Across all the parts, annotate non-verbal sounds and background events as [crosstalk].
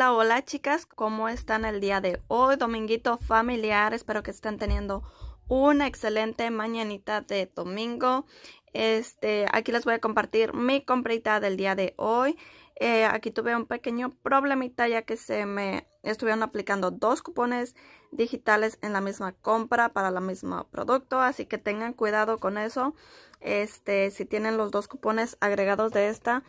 Hola, hola chicas, ¿cómo están el día de hoy? Dominguito familiar, espero que estén teniendo una excelente mañanita de domingo. Este, aquí les voy a compartir mi comprita del día de hoy. Eh, aquí tuve un pequeño problemita ya que se me estuvieron aplicando dos cupones digitales en la misma compra para la misma producto, así que tengan cuidado con eso. Este, si tienen los dos cupones agregados de esta,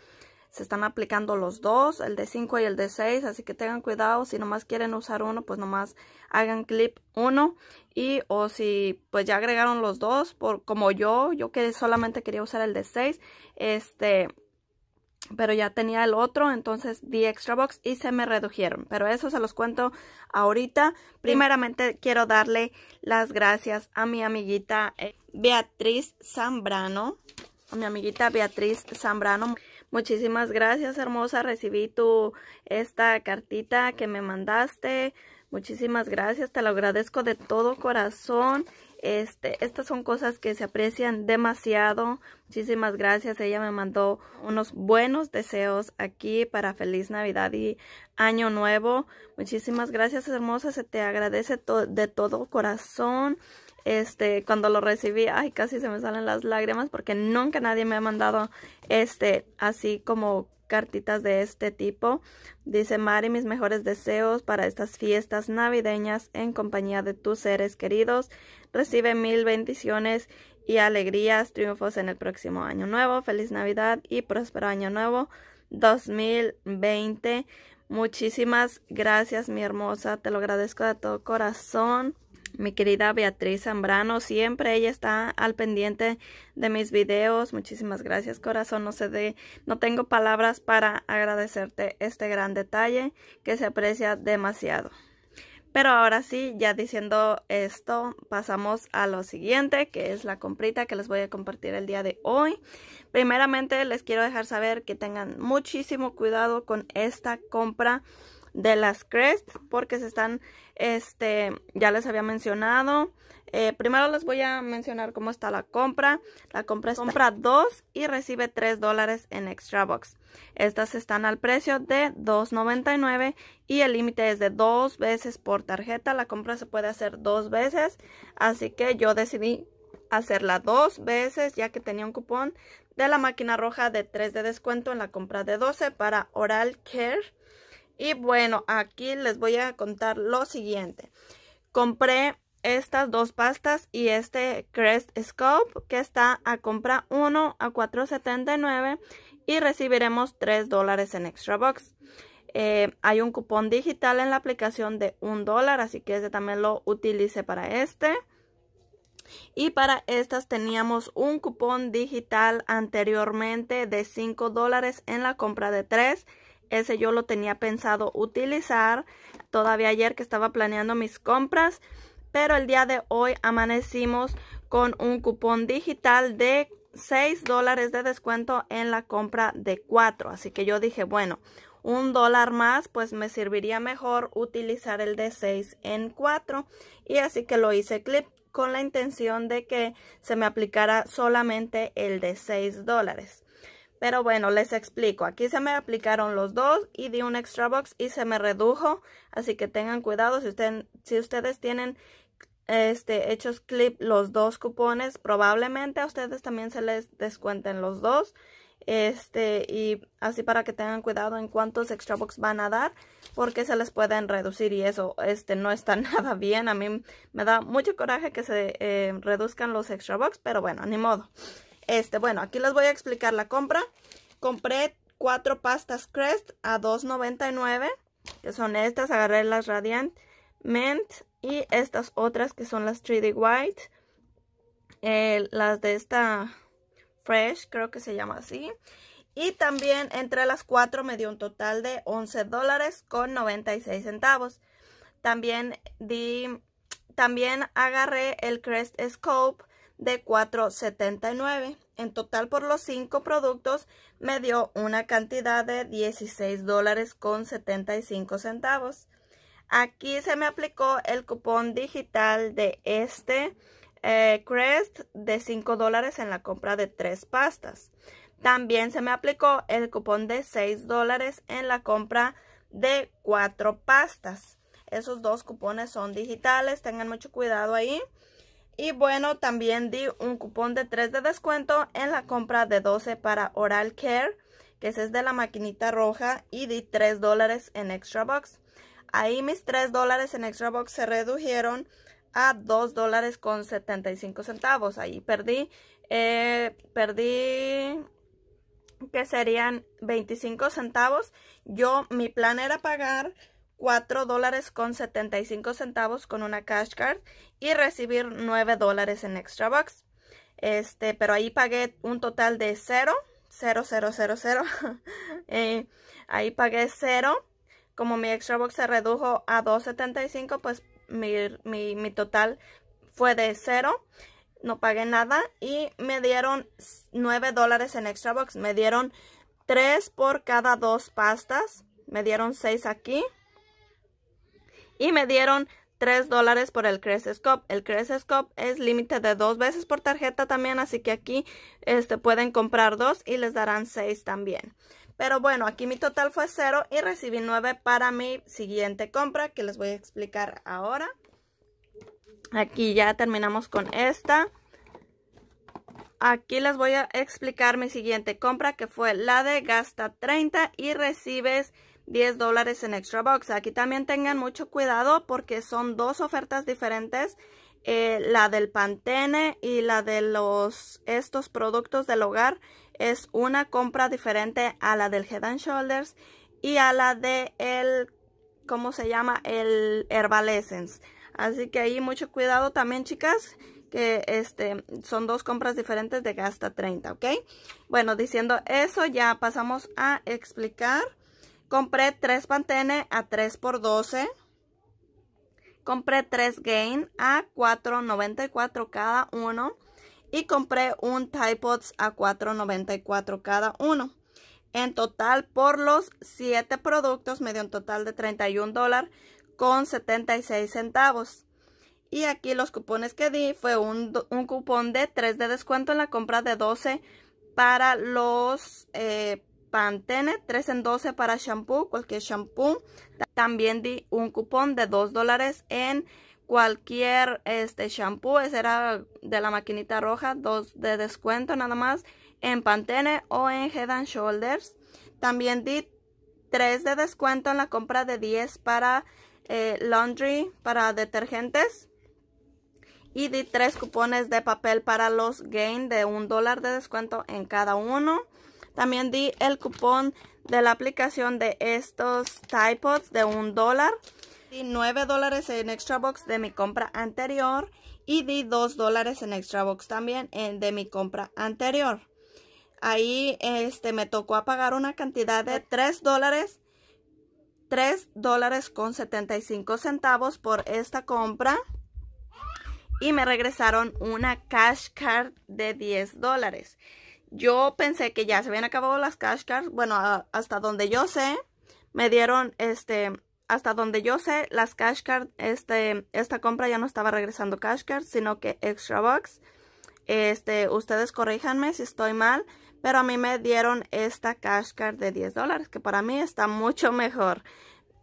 se están aplicando los dos, el de 5 y el de 6, así que tengan cuidado, si nomás quieren usar uno, pues nomás hagan clip uno y o si pues ya agregaron los dos, por, como yo, yo que solamente quería usar el de 6, este, pero ya tenía el otro, entonces di extra box y se me redujeron. Pero eso se los cuento ahorita. Primeramente quiero darle las gracias a mi amiguita eh, Beatriz Zambrano, a mi amiguita Beatriz Zambrano. Muchísimas gracias, hermosa. Recibí tu esta cartita que me mandaste. Muchísimas gracias, te lo agradezco de todo corazón. Este, estas son cosas que se aprecian demasiado. Muchísimas gracias. Ella me mandó unos buenos deseos aquí para feliz Navidad y Año Nuevo. Muchísimas gracias, hermosa. Se te agradece de todo corazón este, cuando lo recibí, ay, casi se me salen las lágrimas porque nunca nadie me ha mandado, este, así como cartitas de este tipo. Dice Mari, mis mejores deseos para estas fiestas navideñas en compañía de tus seres queridos. Recibe mil bendiciones y alegrías, triunfos en el próximo año nuevo. Feliz Navidad y próspero año nuevo 2020. Muchísimas gracias, mi hermosa. Te lo agradezco de todo corazón mi querida Beatriz Zambrano. Siempre ella está al pendiente de mis videos. Muchísimas gracias, corazón. No sé de, no tengo palabras para agradecerte este gran detalle que se aprecia demasiado. Pero ahora sí, ya diciendo esto, pasamos a lo siguiente, que es la comprita que les voy a compartir el día de hoy. Primeramente, les quiero dejar saber que tengan muchísimo cuidado con esta compra de las Crest porque se están, este, ya les había mencionado. Eh, primero les voy a mencionar cómo está la compra. La compra es compra 2 y recibe 3 dólares en Extra Box. Estas están al precio de $2.99 y el límite es de dos veces por tarjeta. La compra se puede hacer dos veces, así que yo decidí hacerla dos veces ya que tenía un cupón de la máquina roja de 3 de descuento en la compra de 12 para Oral Care. Y bueno, aquí les voy a contar lo siguiente. Compré estas dos pastas y este Crest Scope que está a compra 1 a 4.79 y recibiremos 3 dólares en Extra Box. Eh, hay un cupón digital en la aplicación de 1 dólar, así que ese también lo utilicé para este. Y para estas teníamos un cupón digital anteriormente de 5 dólares en la compra de 3 ese yo lo tenía pensado utilizar todavía ayer que estaba planeando mis compras. Pero el día de hoy amanecimos con un cupón digital de 6 dólares de descuento en la compra de 4. Así que yo dije, bueno, un dólar más, pues me serviría mejor utilizar el de 6 en 4. Y así que lo hice clip con la intención de que se me aplicara solamente el de 6 dólares. Pero bueno, les explico. Aquí se me aplicaron los dos y di un extra box y se me redujo. Así que tengan cuidado si, usted, si ustedes tienen este, hechos clip los dos cupones. Probablemente a ustedes también se les descuenten los dos. Este, y así para que tengan cuidado en cuántos extra box van a dar. Porque se les pueden reducir y eso este, no está [laughs] nada bien. A mí me da mucho coraje que se eh, reduzcan los extra box. Pero bueno, ni modo. Este, bueno, aquí les voy a explicar la compra. Compré cuatro pastas Crest a $2.99, que son estas. Agarré las Radiant Mint y estas otras que son las 3D White. las de esta Fresh, creo que se llama así. Y también entre las cuatro me dio un total de 11 dólares con 96 centavos. También di, también agarré el Crest Scope de 4.79. En total por los cinco productos me dio una cantidad de 16 dólares con 75 centavos. Aquí se me aplicó el cupón digital de este eh, Crest de 5 dólares en la compra de tres pastas. También se me aplicó el cupón de 6 dólares en la compra de cuatro pastas. Esos dos cupones son digitales, tengan mucho cuidado ahí. Y bueno, también di un cupón de 3 de descuento en la compra de 12 para Oral Care, que es de la maquinita roja, y di 3 dólares en Extra Box. Ahí mis 3 dólares en Extra Box se redujeron a 2 dólares con 75 centavos. Ahí perdí, eh, perdí que serían 25 centavos. Yo, mi plan era pagar 4 dólares con 75 centavos con una cash card y recibir 9 dólares en extra bucks. Este, pero ahí pagué un total de 0, 0, 0, 0, 0. eh, ahí pagué 0. Como mi extra box se redujo a 2.75, pues mi, mi, mi total fue de 0 no pagué nada y me dieron 9 dólares en extra box. Me dieron 3 por cada dos pastas. Me dieron 6 aquí y me dieron 3 dólares por el Scope. El scope es límite de dos veces por tarjeta también, así que aquí este, pueden comprar dos y les darán 6 también. Pero bueno, aquí mi total fue 0 y recibí 9 para mi siguiente compra que les voy a explicar ahora. Aquí ya terminamos con esta. Aquí les voy a explicar mi siguiente compra que fue la de gasta 30 y recibes 10 dólares en Extra Box. Aquí también tengan mucho cuidado porque son dos ofertas diferentes. Eh, la del Pantene y la de los estos productos del hogar es una compra diferente a la del Head and Shoulders y a la de el, ¿cómo se llama? El Herbal Essence. Así que ahí mucho cuidado también, chicas que este son dos compras diferentes de gasta 30, ¿ok? Bueno, diciendo eso ya pasamos a explicar Compré 3 Pantene a 3 por 12. Compré 3 Gain a 4.94 cada uno. Y compré un Tide Pods a 4.94 cada uno. En total por los 7 productos me dio un total de 31 dólares con 76 centavos. Y aquí los cupones que di fue un, cupón de 3 de descuento en la compra de 12 para los eh, Pantene 3 en 12 para shampoo, cualquier shampoo. También di un cupón de 2 dólares en cualquier este shampoo. Ese era de la maquinita roja, 2 de descuento nada más en Pantene o en Head and Shoulders. También di 3 de descuento en la compra de 10 para eh, laundry, para detergentes. Y di 3 cupones de papel para los gain de un dólar de descuento en cada uno. También di el cupón de la aplicación de estos Typods de un dólar. Di 9 dólares en Extra Box de mi compra anterior y di 2 dólares en Extra Box también en, eh, de mi compra anterior. Ahí este, me tocó pagar una cantidad de 3 dólares, Tres dólares con 75 centavos por esta compra. Y me regresaron una cash card de 10 dólares yo pensé que ya se habían acabado las cash cards. Bueno, hasta donde yo sé, me dieron, este, hasta donde yo sé, las cash este, esta compra ya no estaba regresando cash cards, sino que Extra box Este, ustedes corríjanme si estoy mal, pero a mí me dieron esta cash card de 10 dólares, que para mí está mucho mejor.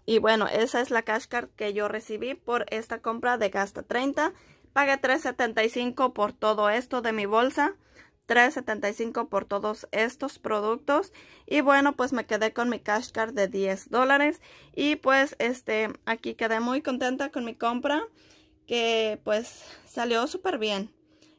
Y bueno, esa es la cash card que yo recibí por esta compra de Gasta 30. Pagué $3.75 por todo esto de mi bolsa. $3.75 por todos estos productos. Y bueno, pues me quedé con mi cash card de 10 dólares. Y pues este, aquí quedé muy contenta con mi compra. Que pues salió súper bien.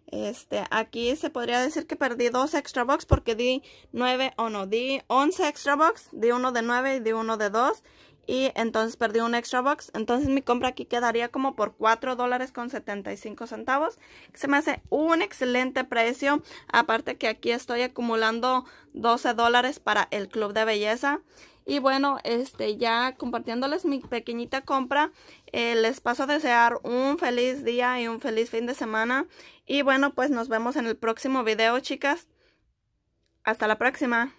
Este, aquí se podría decir que perdí dos extra box porque di 9 o no, di 11 extra box, di uno de 9 y di uno de 2 y entonces perdí un extra box. Entonces mi compra aquí quedaría como por 4 dólares con 75 centavos. Se me hace un excelente precio. Aparte que aquí estoy acumulando 12 dólares para el club de belleza. Y bueno, este ya compartiéndoles mi pequeñita compra, eh, les paso a desear un feliz día y un feliz fin de semana. Y bueno, pues nos vemos en el próximo video, chicas. Hasta la próxima.